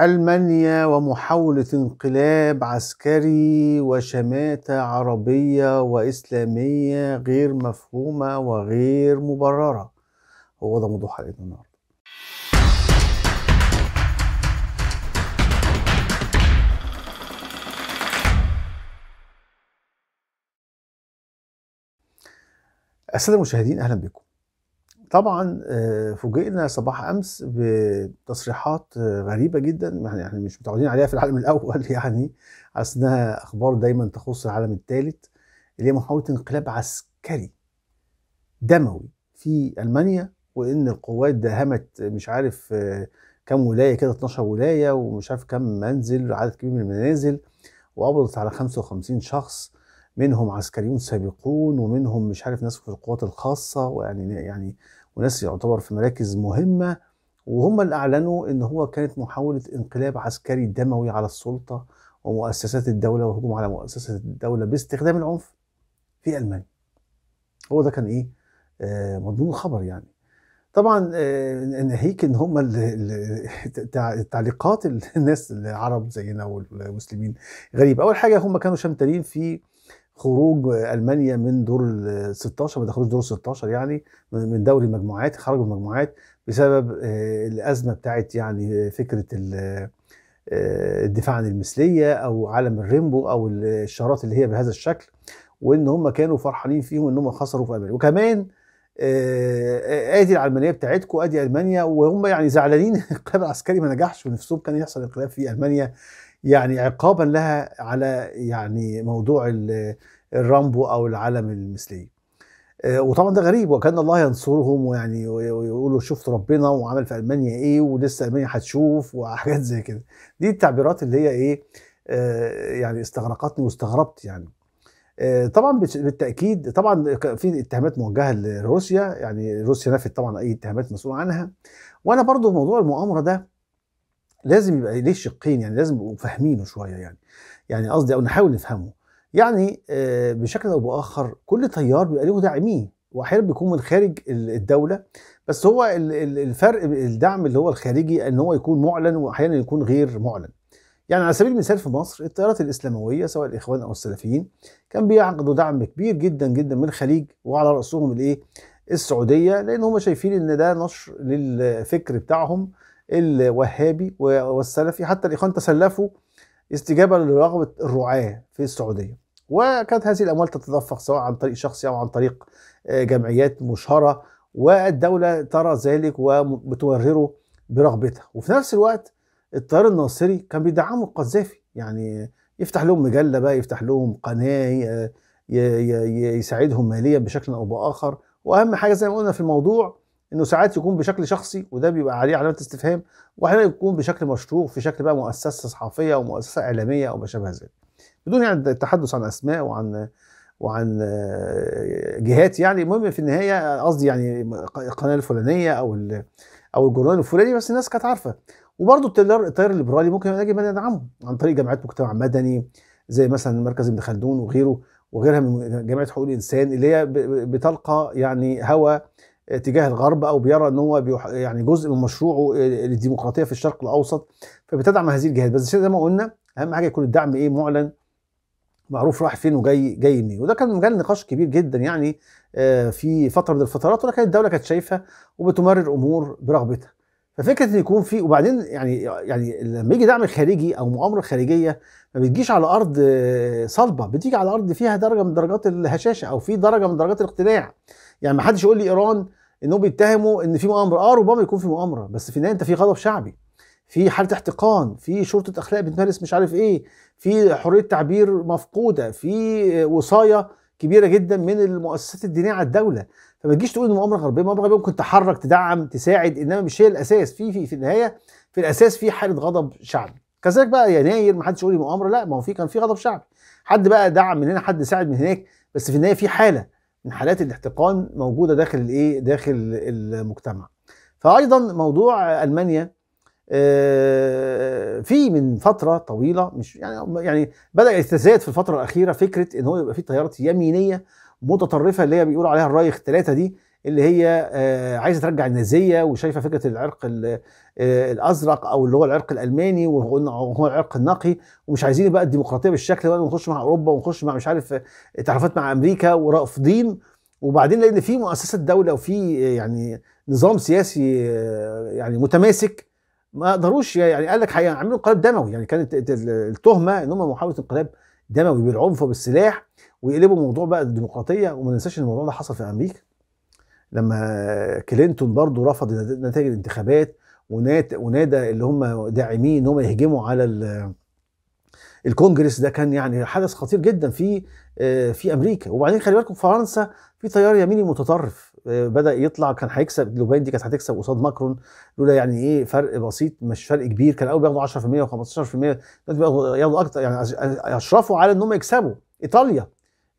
ألمانيا ومحاولة انقلاب عسكري وشماتة عربية وإسلامية غير مفهومة وغير مبررة هو ده موضوع حلقتنا النهاردة السادة المشاهدين أهلا بكم طبعا آه، فوجئنا صباح امس بتصريحات آه، غريبه جدا يعني احنا مش متعودين عليها في العالم الاول يعني اصلها اخبار دايما تخص العالم الثالث اللي هي محاوله انقلاب عسكري دموي في المانيا وان القوات داهمت مش عارف آه، كام ولايه كده 12 ولايه ومش عارف كام منزل عدد كبير من المنازل وقبضت على 55 شخص منهم عسكريون سابقون ومنهم مش عارف ناس في القوات الخاصه ويعني يعني وناس يعتبر في مراكز مهمه وهم اللي اعلنوا ان هو كانت محاوله انقلاب عسكري دموي على السلطه ومؤسسات الدوله وهجوم على مؤسسات الدوله باستخدام العنف في المانيا. هو ده كان ايه؟ آه مضمون الخبر يعني. طبعا آه ناهيك ان هم التعليقات الناس العرب زينا والمسلمين غريبه. اول حاجه هم كانوا شمتانين في خروج المانيا من دور ال 16 ما دخلوش دور 16 يعني من دوري المجموعات خرجوا المجموعات بسبب آه، الازمه بتاعت يعني آه، فكره آه، الدفاع عن المثليه او عالم الريمبو او الشارات اللي هي بهذا الشكل وان هم كانوا فرحانين فيهم ان هم خسروا في المانيا وكمان ادي العلمانيه بتاعتكم ادي المانيا وهم يعني زعلانين الانقلاب العسكري ما نجحش ونفسهم كان يحصل انقلاب في المانيا يعني عقابا لها على يعني موضوع الرامبو او العالم المثلي آه، وطبعا ده غريب وكان الله ينصرهم ويعني ويقولوا شفت ربنا وعمل في المانيا ايه ولسه المانيا هتشوف وحاجات زي كده دي التعبيرات اللي هي ايه آه، يعني استغرقتني واستغربت يعني آه، طبعا بالتاكيد طبعا في اتهامات موجهه لروسيا يعني روسيا نفت طبعا اي اتهامات مسؤول عنها وانا برضو موضوع المؤامره ده لازم يبقى ليه شقين يعني لازم يبقوا فاهمينه شويه يعني يعني قصدي او نحاول نفهمه يعني آه، بشكل او باخر كل تيار بيبقى له داعميه واحيانا بيكون من خارج الدوله بس هو الفرق الدعم اللي هو الخارجي ان هو يكون معلن واحيانا يكون غير معلن يعني على سبيل المثال في مصر التيارات الاسلامويه سواء الاخوان او السلفيين كان بيعقدوا دعم كبير جدا جدا من الخليج وعلى راسهم الايه السعوديه لان هم شايفين ان ده نشر للفكر بتاعهم الوهابي والسلفي حتى الإخوان تسلفوا استجابة لرغبة الرعاة في السعودية وكانت هذه الأموال تتدفق سواء عن طريق شخصي أو عن طريق آه، جمعيات مشهرة والدولة ترى ذلك وبتورره برغبتها وفي نفس الوقت التيار الناصري كان بيدعموا القذافي يعني يفتح لهم مجلة بقى يفتح لهم قناة يساعدهم ماليا بشكل أو بآخر وأهم حاجة زي ما قلنا في الموضوع انه ساعات يكون بشكل شخصي وده بيبقى عليه علامه استفهام واحيانا يكون بشكل مشروع في شكل بقى مؤسسه صحفيه او مؤسسه اعلاميه او ما شابه ذلك بدون يعني التحدث عن اسماء وعن وعن آه، جهات يعني المهم في النهايه قصدي يعني القناه الفلانيه او او الجورنال الفلاني بس الناس كانت عارفه وبرضه التيار التيار الليبرالي ممكن يجب ان يدعمه عن طريق جمعيات مجتمع مدني زي مثلا مركز ابن خلدون وغيره وغيرها من جامعه حقوق الانسان اللي هي بتلقى يعني هوى تجاه الغرب او بيرى ان هو يعني جزء من مشروعه آه، للديمقراطيه في الشرق الاوسط فبتدعم هذه الجهات بس زي ما قلنا اهم حاجه يكون الدعم ايه معلن معروف راح فين وجاي جاي منين وده كان مجال نقاش كبير جدا يعني آه، في فتره من الفترات ولكن الدوله كانت شايفه وبتمرر امور برغبتها ففكره ان يكون في وبعدين يعني يعني لما يجي دعم خارجي او مؤامره خارجيه ما بتجيش على ارض آه، صلبه بتيجي على ارض فيها درجه من درجات الهشاشه او في درجه من درجات الاقتناع يعني ما حدش يقول لي ايران انهم بيتهموا ان في مؤامره اه ربما يكون في مؤامره بس في النهايه انت في غضب شعبي في حاله احتقان في شرطه اخلاق بتمارس مش عارف ايه في حريه تعبير مفقوده في وصايه كبيره جدا من المؤسسات الدينيه على الدوله فما تجيش تقول المؤامره الغربيه المؤامره الغربيه ممكن تحرك تدعم تساعد انما مش هي الاساس في في في النهايه في الاساس في حاله غضب شعبي كذلك بقى يناير ما حدش يقول لي مؤامره لا ما هو في كان في غضب شعبي حد بقى دعم من هنا حد ساعد من هناك بس في النهايه في حاله من حالات الاحتقان موجوده داخل الايه داخل المجتمع فايضا موضوع المانيا آه، في من فتره طويله مش يعني يعني بدا يتزايد في الفتره الاخيره فكره ان هو يبقى في تيارات يمينيه متطرفه اللي هي بيقولوا عليها الرايخ ثلاثه دي اللي هي آه، عايزه ترجع النازيه وشايفه فكره العرق آه، الازرق او اللي هو العرق الالماني وهو العرق النقي ومش عايزين بقى الديمقراطيه بالشكل ده ونخش مع اوروبا ونخش مع مش عارف آه، تعرفات مع امريكا ورافضين وبعدين لان في مؤسسه دوله وفي يعني نظام سياسي يعني متماسك ما قدروش يعني قال لك هيعملوا انقلاب دموي يعني كانت التهمه ان هم محاوله انقلاب دموي بالعنف وبالسلاح ويقلبوا الموضوع بقى الديمقراطيه وما ننساش ان الموضوع ده حصل في امريكا لما كلينتون برضه رفض نتائج الانتخابات ونادى اللي هم داعمين ان هم يهجموا على الكونجرس ده كان يعني حدث خطير جدا في آه، في امريكا وبعدين خلي بالكم فرنسا في تيار يميني متطرف آه، بدا يطلع كان هيكسب لوبين دي كانت هتكسب قصاد ماكرون لولا يعني ايه فرق بسيط مش فرق كبير كان الاول بياخدوا 10% و15% دلوقتي بياخدوا اكتر يعني اشرفوا على ان هم يكسبوا ايطاليا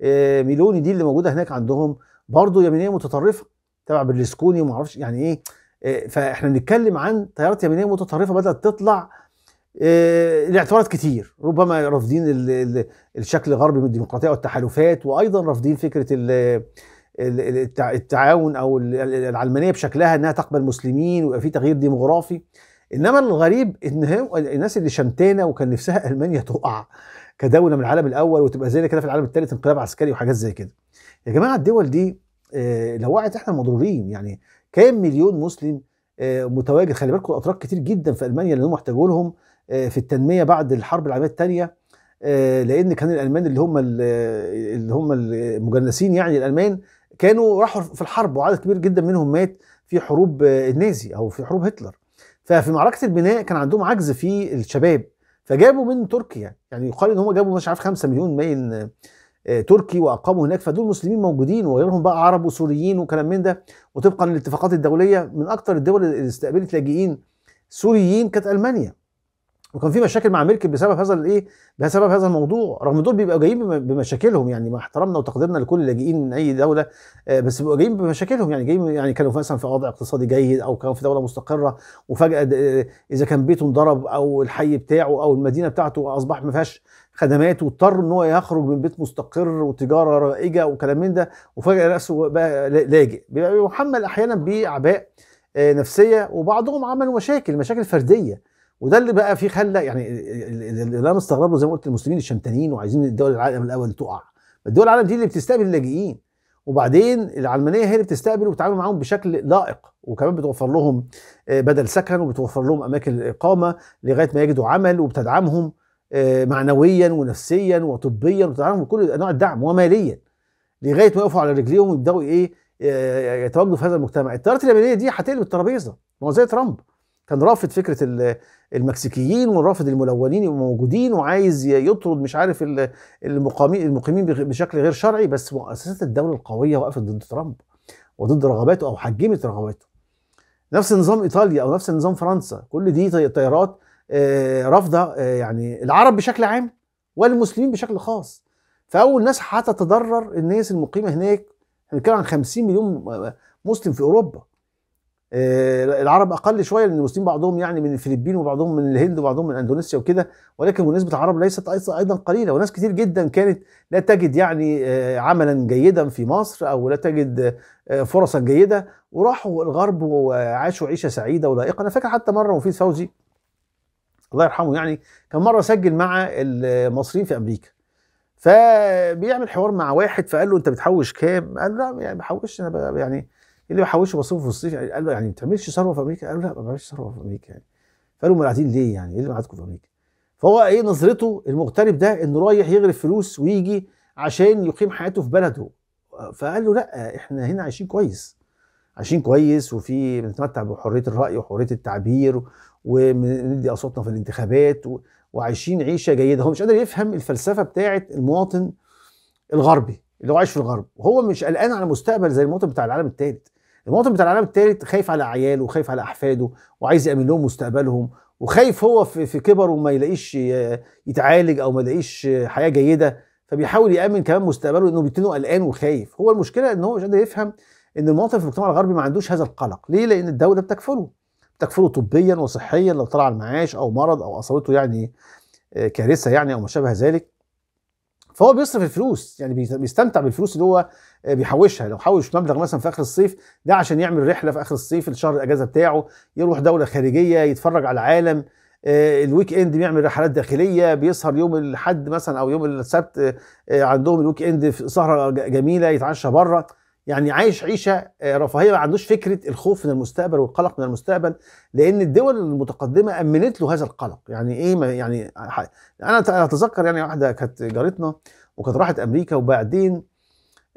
آه، ميلوني دي اللي موجوده هناك عندهم برضه يمينيه متطرفه تبع برلسكوني وما اعرفش يعني ايه آه، فاحنا بنتكلم عن تيارات يمينيه متطرفه بدات تطلع آه، لاعتبارات كتير ربما رافضين الشكل الغربي من الديمقراطيه والتحالفات وايضا رافضين فكره التعاون او العلمانيه بشكلها انها تقبل مسلمين ويبقى في تغيير ديموغرافي انما الغريب ان الناس اللي شمتانه وكان نفسها المانيا تقع كدوله من العالم الاول وتبقى زينا كده في العالم الثالث انقلاب عسكري وحاجات زي كده يا جماعه الدول دي آه، لو وقعت احنا مضرورين يعني كام مليون مسلم آه، متواجد خلي بالكم اتراك كتير جدا في المانيا اللي هم احتاجوا لهم آه، في التنميه بعد الحرب العالميه الثانيه لان كان الالمان اللي هم اللي هم المجنسين يعني الالمان كانوا راحوا في الحرب وعدد كبير جدا منهم مات في حروب النازي او في حروب هتلر ففي معركه البناء كان عندهم عجز في الشباب فجابوا من تركيا يعني يقال ان هم جابوا مش عارف 5 مليون من آه، تركي واقاموا هناك فدول مسلمين موجودين وغيرهم بقى عرب وسوريين وكلام من ده وطبقا للاتفاقات الدوليه من اكثر الدول اللي استقبلت لاجئين سوريين كانت المانيا وكان في مشاكل مع ميركل بسبب هذا الايه بسبب هذا الموضوع رغم دول بيبقوا جايين بمشاكلهم يعني مع احترامنا وتقديرنا لكل اللاجئين من اي دوله آه، بس بيبقوا جايين بمشاكلهم يعني جايين يعني كانوا مثلا في وضع اقتصادي جيد او كانوا في دوله مستقره وفجاه اذا كان بيته انضرب او الحي بتاعه او المدينه بتاعته اصبح ما فيهاش خدمات واضطر ان هو يخرج من بيت مستقر وتجاره رائجه وكلام من ده وفجاه نفسه بقى لاجئ بيبقى محمل احيانا باعباء آه، نفسيه وبعضهم عملوا مشاكل مشاكل فرديه وده اللي بقى فيه خلى يعني اللي انا مستغربه زي ما قلت المسلمين الشمتانيين وعايزين الدول العالم الاول تقع الدول العالم دي اللي بتستقبل اللاجئين وبعدين العلمانيه هي اللي بتستقبل وبتتعامل معاهم بشكل لائق وكمان بتوفر لهم آه، بدل سكن وبتوفر لهم اماكن الاقامه لغايه ما يجدوا عمل وبتدعمهم آه، معنويا ونفسيا وطبيا وبتدعمهم بكل انواع الدعم وماليا لغايه ما يقفوا على رجليهم ويبداوا ايه آه، يتواجدوا في هذا المجتمع التيارات اليمينيه دي هتقلب الترابيزه ما هو زي ترامب كان رافض فكره المكسيكيين ورافض الملونين يبقوا موجودين وعايز يطرد مش عارف المقامين المقيمين بشكل غير شرعي بس مؤسسات الدوله القويه وقفت ضد ترامب وضد رغباته او حجمت رغباته نفس نظام ايطاليا او نفس نظام فرنسا كل دي تيارات آه، رافضه آه، يعني العرب بشكل عام والمسلمين بشكل خاص فاول ناس حتى تضرر الناس المقيمه هناك هنتكلم عن 50 مليون آه، مسلم في اوروبا آه، العرب اقل شويه لان المسلمين بعضهم يعني من الفلبين وبعضهم من الهند وبعضهم من اندونيسيا وكده ولكن نسبه العرب ليست ايضا قليله وناس كتير جدا كانت لا تجد يعني آه، عملا جيدا في مصر او لا تجد آه، فرصا جيده وراحوا الغرب وعاشوا عيشه سعيده ولائقه انا فاكر حتى مره مفيد فوزي الله يرحمه يعني كان مره سجل مع المصريين في امريكا فبيعمل حوار مع واحد فقال له انت بتحوش كام؟ قال له لا يعني بحوش انا يعني اللي ما حوش مصروفه في الصيف يعني قال له يعني ما بتعملش ثروه في امريكا؟ قال له لا ما بعملش ثروه في امريكا يعني. فقالوا امال قاعدين ليه يعني؟ ايه اللي قاعدكم في امريكا؟ فهو ايه نظرته المغترب ده انه رايح يغرف فلوس ويجي عشان يقيم حياته في بلده فقال له لا احنا هنا عايشين كويس عايشين كويس وفي بنتمتع بحريه الراي وحريه التعبير وندي اصواتنا في الانتخابات وعايشين عيشه جيده هو مش قادر يفهم الفلسفه بتاعه المواطن الغربي اللي هو عايش في الغرب وهو مش قلقان على مستقبل زي المواطن بتاع العالم الثالث المواطن بتاع العالم الثالث خايف على عياله وخايف على احفاده وعايز يامن لهم مستقبلهم وخايف هو في, كبر وما يلاقيش يتعالج او ما يلاقيش حياه جيده فبيحاول يامن كمان مستقبله لانه بيتنه قلقان وخايف هو المشكله ان هو مش قادر يفهم ان المواطن في المجتمع الغربي ما عندوش هذا القلق ليه لان الدوله بتكفله بتكفله طبيا وصحيا لو طلع المعاش او مرض او اصابته يعني كارثه يعني او ما شابه ذلك فهو بيصرف الفلوس يعني بيستمتع بالفلوس اللي هو آه، بيحوشها لو حوش مبلغ مثلا في اخر الصيف ده عشان يعمل رحله في اخر الصيف الشهر الاجازه بتاعه يروح دوله خارجيه يتفرج على العالم آه، الويك اند بيعمل رحلات داخليه بيسهر يوم الاحد مثلا او يوم السبت آه، عندهم الويك اند في سهره جميله يتعشى بره يعني عايش عيشه آه، رفاهيه ما عندوش فكره الخوف من المستقبل والقلق من المستقبل لان الدول المتقدمه امنت له هذا القلق يعني ايه ما يعني انا اتذكر يعني واحده كانت جارتنا وكانت راحت امريكا وبعدين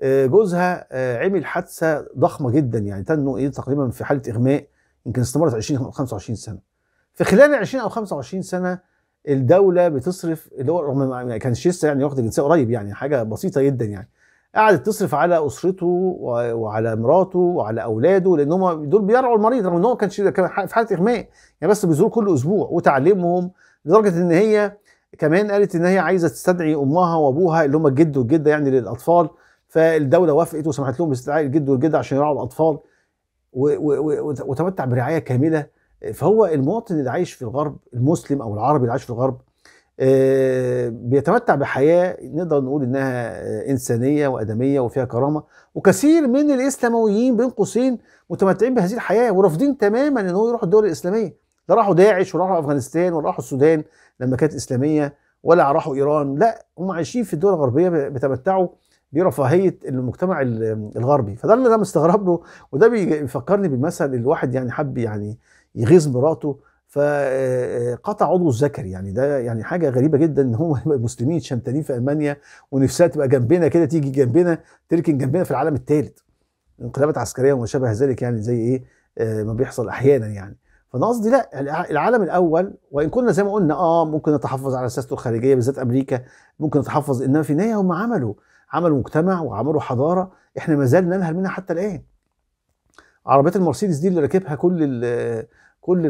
آه، جوزها آه، عمل حادثه ضخمه جدا يعني تنه ايه تقريبا في حاله اغماء يمكن استمرت 20 او 25 سنه في خلال 20 او 25 سنه الدوله بتصرف اللي هو رغم ما كانش لسه يعني واخد الجنسيه قريب يعني حاجه بسيطه جدا يعني قعدت تصرف على اسرته وعلى مراته وعلى اولاده لان هم دول بيرعوا المريض رغم ان هو كان في حاله اغماء يعني بس بيزور كل اسبوع وتعلمهم لدرجه ان هي كمان قالت ان هي عايزه تستدعي امها وابوها اللي هم الجد والجده يعني للاطفال فالدوله وافقت وسمحت لهم باستدعاء الجد والجده عشان يرعوا الاطفال وتمتع برعايه كامله فهو المواطن اللي عايش في الغرب المسلم او العربي اللي عايش في الغرب آه، بيتمتع بحياه نقدر نقول انها آه، انسانيه وادميه وفيها كرامه وكثير من الاسلامويين بين قوسين متمتعين بهذه الحياه ورافضين تماما ان هو يروحوا الدول الاسلاميه لا راحوا داعش وراحوا افغانستان وراحوا السودان لما كانت اسلاميه ولا راحوا ايران لا هم عايشين في الدول الغربيه بيتمتعوا برفاهيه المجتمع الغربي فده اللي انا مستغرب له وده بيفكرني بالمثل الواحد يعني حب يعني يغيظ مراته فقطع آه، آه، عضو الذكري يعني ده يعني حاجه غريبه جدا ان هم المسلمين شمتانين في المانيا ونفسها تبقى جنبنا كده تيجي جنبنا تركن جنبنا في العالم الثالث انقلابات عسكريه وما شابه ذلك يعني زي ايه آه، ما بيحصل احيانا يعني فانا قصدي لا العالم الاول وان كنا زي ما قلنا اه ممكن نتحفظ على سياسته الخارجيه بالذات امريكا ممكن نتحفظ انما في النهايه هم عملوا عملوا مجتمع وعملوا حضاره احنا ما زلنا ننهل منها حتى الان عربيات المرسيدس دي اللي راكبها كل كل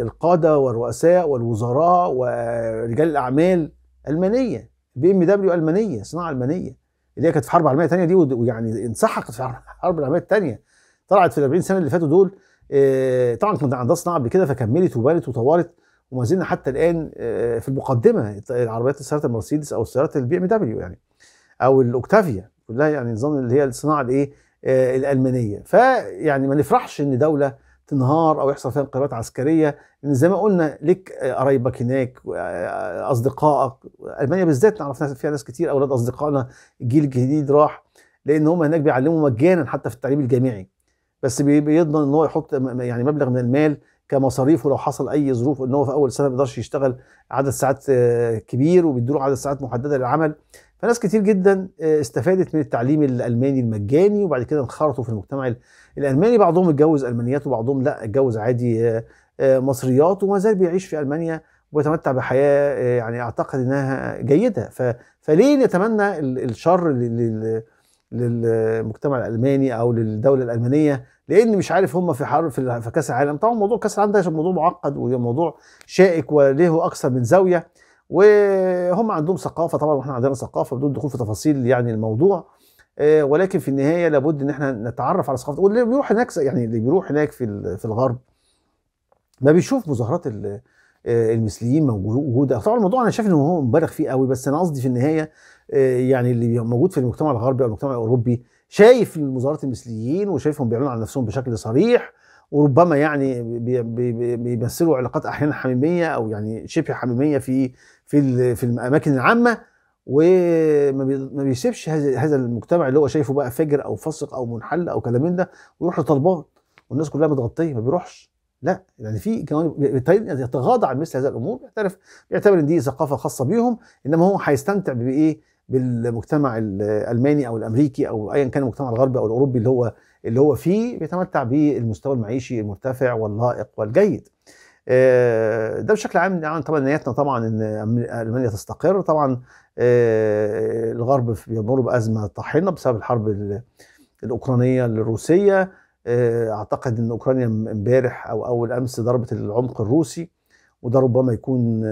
القاده والرؤساء والوزراء ورجال الاعمال المانيه بي ام دبليو المانيه صناعه المانيه اللي هي كانت في حرب عالميه ثانيه دي ويعني انسحقت في الحرب العالميه الثانيه طلعت في ال 40 سنه اللي فاتوا دول آه، طبعا كنت عندها صناعه قبل كده فكملت وبنت وطورت وما زلنا حتى الان آه، في المقدمه العربيات السيارات المرسيدس او السيارات البي ام دبليو يعني او الاوكتافيا كلها يعني نظام اللي هي الصناعه الايه آه، الالمانيه فيعني ما نفرحش ان دوله تنهار او يحصل فيها انقلابات عسكريه لان زي ما قلنا ليك آه، قرايبك هناك آه، آه، اصدقائك المانيا بالذات نعرف فيها ناس كتير اولاد اصدقائنا الجيل الجديد راح لان هم هناك بيعلموا مجانا حتى في التعليم الجامعي بس بيضمن ان هو يحط يعني مبلغ من المال كمصاريفه لو حصل اي ظروف ان هو في اول سنه ما يقدرش يشتغل عدد ساعات كبير وبيدوا له عدد ساعات محدده للعمل فناس كتير جدا آه، استفادت من التعليم الالماني المجاني وبعد كده انخرطوا في المجتمع الالماني بعضهم اتجوز المانيات وبعضهم لا اتجوز عادي آه، آه، مصريات وما زال بيعيش في المانيا ويتمتع بحياه يعني اعتقد انها جيده فليه نتمنى الشر للمجتمع الالماني او للدوله الالمانيه لان مش عارف هم في حرب في كاس العالم طبعا موضوع كاس العالم ده موضوع معقد وموضوع شائك وله اكثر من زاويه وهم عندهم ثقافه طبعا واحنا عندنا ثقافه بدون دخول في تفاصيل يعني الموضوع آه، ولكن في النهايه لابد ان احنا نتعرف على ثقافه واللي بيروح هناك يعني اللي بيروح هناك في في الغرب ما بيشوف مظاهرات آه، المثليين موجوده طبعا الموضوع انا شايف ان هو مبالغ فيه قوي بس انا قصدي في النهايه آه، يعني اللي موجود في المجتمع الغربي او المجتمع الاوروبي شايف مظاهرات المثليين وشايفهم بيعلنوا عن نفسهم بشكل صريح وربما يعني بيمثلوا علاقات احيانا حميميه او يعني شبه حميميه في في في الاماكن العامه وما بيسيبش هذا المجتمع اللي هو شايفه بقى فجر او فاسق او منحل او كلام من ده ويروح لطلبان والناس كلها متغطيه ما بيروحش لا يعني في كمان يتغاضى عن مثل هذه الامور بيعترف بيعتبر ان دي ثقافه خاصه بيهم انما هو هيستمتع بايه بالمجتمع الالماني او الامريكي او ايا كان المجتمع الغربي او الاوروبي اللي هو اللي هو فيه بيتمتع بالمستوى المعيشي المرتفع واللائق والجيد آه، ده بشكل عام يعني طبعا نيتنا طبعا ان المانيا تستقر طبعا آه، الغرب بيمر بازمه طاحنه بسبب الحرب الاوكرانيه الروسيه آه، اعتقد ان اوكرانيا امبارح او اول امس ضربت العمق الروسي وده ربما يكون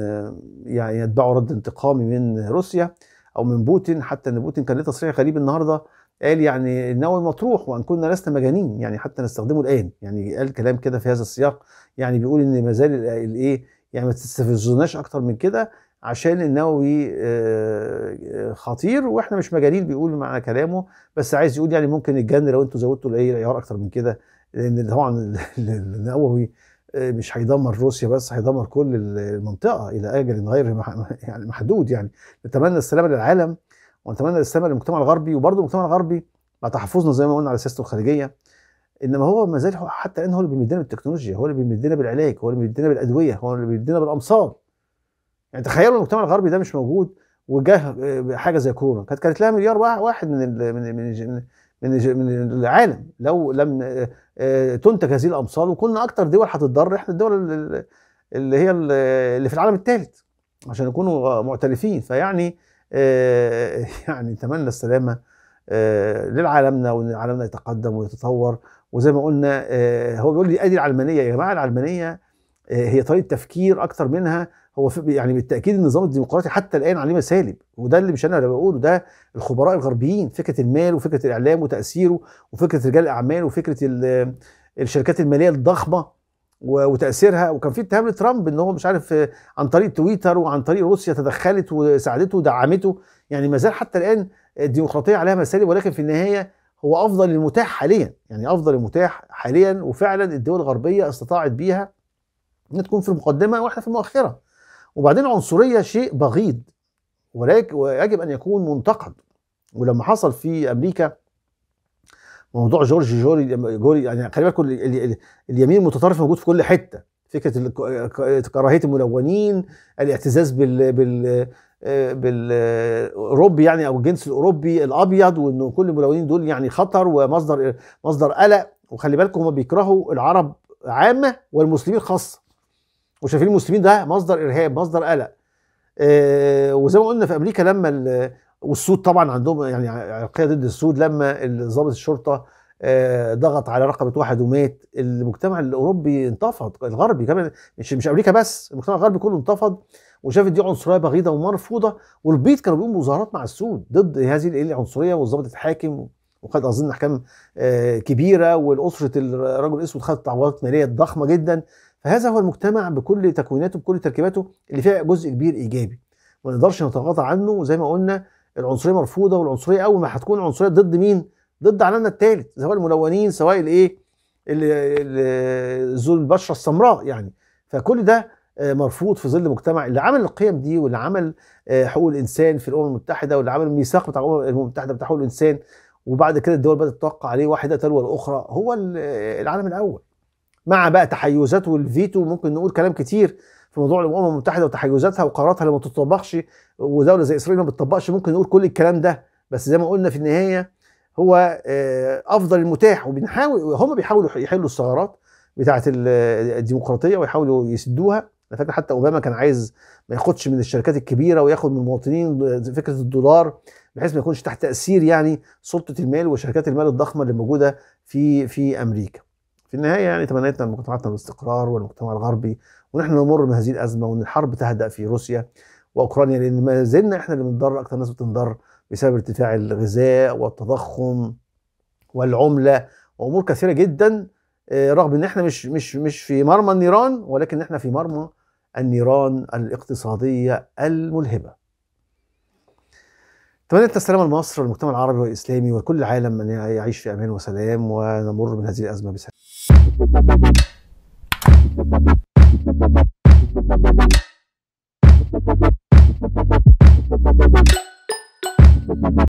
يعني يتبعه رد انتقامي من روسيا او من بوتين حتى ان بوتين كان له تصريح غريب النهارده قال يعني النووي مطروح وان كنا لسنا مجانين يعني حتى نستخدمه الان يعني قال كلام كده في هذا السياق يعني بيقول ان ما زال الايه يعني ما تستفزوناش اكتر من كده عشان النووي آه، خطير واحنا مش مجانين بيقول معنى كلامه بس عايز يقول يعني ممكن الجن لو انتوا زودتوا الايه العيار اكتر من كده لان طبعا النووي آه، مش هيدمر روسيا بس هيدمر كل المنطقه الى اجل غير يعني محدود يعني نتمنى السلام للعالم ونتمنى الاستماع للمجتمع الغربي وبرضه المجتمع الغربي مع تحفظنا زي ما قلنا على سياسته الخارجيه انما هو ما زال حتى الان هو اللي بيمدنا بالتكنولوجيا هو اللي بيمدنا بالعلاج هو اللي بيمدنا بالادويه هو اللي بيمدنا بالامصاد يعني تخيلوا المجتمع الغربي ده مش موجود وجاه آه، حاجه زي كورونا كانت كانت لها مليار واحد من من من من من العالم لو لم آه، آه، تنتج هذه الامصال وكنا اكتر دول هتتضرر احنا الدول اللي هي اللي في العالم الثالث عشان نكونوا معترفين فيعني آه، يعني نتمنى السلامه للعالمنا آه، وان عالمنا يتقدم ويتطور وزي ما قلنا آه، هو بيقول لي ادي العلمانيه يا جماعه العلمانيه هي طريقه تفكير اكتر منها هو يعني بالتاكيد النظام الديمقراطي حتى الان عليه مسالب وده اللي مش انا اللي بقوله ده الخبراء الغربيين فكره المال وفكره الاعلام وتاثيره وفكره رجال الاعمال وفكره الشركات الماليه الضخمه وتاثيرها وكان في اتهام لترامب ان هو مش عارف آه، عن طريق تويتر وعن طريق روسيا تدخلت وساعدته ودعمته يعني ما زال حتى الان الديمقراطيه عليها مسالب ولكن في النهايه هو افضل المتاح حاليا يعني افضل المتاح حاليا وفعلا الدول الغربيه استطاعت بيها ان تكون في المقدمه واحنا في المؤخره وبعدين العنصريه شيء بغيض ولكن ويجب ان يكون منتقد ولما حصل في امريكا موضوع جورج جوري جوري يعني خلي بالكم اليمين المتطرف موجود في كل حته فكره كراهيه الملونين الاعتزاز بال بال بالاوروبي يعني او الجنس الاوروبي الابيض وانه كل الملونين دول يعني خطر ومصدر مصدر قلق وخلي بالكم هم بيكرهوا العرب عامه والمسلمين خاصه وشايفين المسلمين ده مصدر ارهاب مصدر قلق آه، وزي ما قلنا في امريكا لما والسود طبعا عندهم يعني عرقيه ضد السود لما ضابط الشرطه آه، ضغط على رقبه واحد ومات المجتمع الاوروبي انتفض الغربي كمان مش مش امريكا بس المجتمع الغربي كله انتفض وشاف دي عنصريه بغيضه ومرفوضه والبيض كانوا بيقوموا مظاهرات مع السود ضد هذه العنصريه والضابط الحاكم وخد اظن احكام كبيره والاسره الرجل الاسود خدت تعويضات ماليه ضخمه جدا فهذا هو المجتمع بكل تكويناته بكل تركيباته اللي فيها جزء كبير ايجابي ما نقدرش نتغاضى عنه زي ما قلنا العنصريه مرفوضه والعنصريه اول ما هتكون عنصريه ضد مين؟ ضد عالمنا الثالث سواء الملونين سواء الايه؟ ذو البشره السمراء يعني فكل ده آه، مرفوض في ظل مجتمع اللي عمل القيم دي واللي عمل آه، حقوق الانسان في الامم المتحده واللي عمل الميثاق بتاع الامم المتحده بتاع حقوق الانسان وبعد كده الدول بدات توقع عليه واحده تلو الاخرى هو آه، العالم الاول مع بقى تحيزات والفيتو ممكن نقول كلام كتير في موضوع الامم المتحده وتحيزاتها وقراراتها اللي ما بتطبقش ودوله زي اسرائيل ما بتطبقش ممكن نقول كل الكلام ده بس زي ما قلنا في النهايه هو آه، افضل المتاح وبنحاول هم بيحاولوا يحلوا الثغرات بتاعه الديمقراطيه ويحاولوا يسدوها انا فاكر حتى اوباما كان عايز ما ياخدش من الشركات الكبيره وياخد من المواطنين آه، فكره الدولار بحيث ما يكونش تحت تاثير يعني سلطه المال وشركات المال الضخمه اللي موجوده في في امريكا. في النهايه يعني تمنيتنا لمجتمعاتنا الاستقرار والمجتمع الغربي ونحن نمر من هذه الازمه وان الحرب تهدا في روسيا واوكرانيا لان ما زلنا احنا اللي بنضر اكثر ناس بتنضر بسبب ارتفاع الغذاء والتضخم والعمله وامور كثيره جدا آه، رغم ان احنا مش مش مش في مرمى النيران ولكن احنا في مرمى النيران الاقتصاديه الملهبه. أتمنى السلامة لمصر والمجتمع العربي والإسلامي وكل العالم أن يعيش في أمان وسلام ونمر من هذه الأزمة بسلام.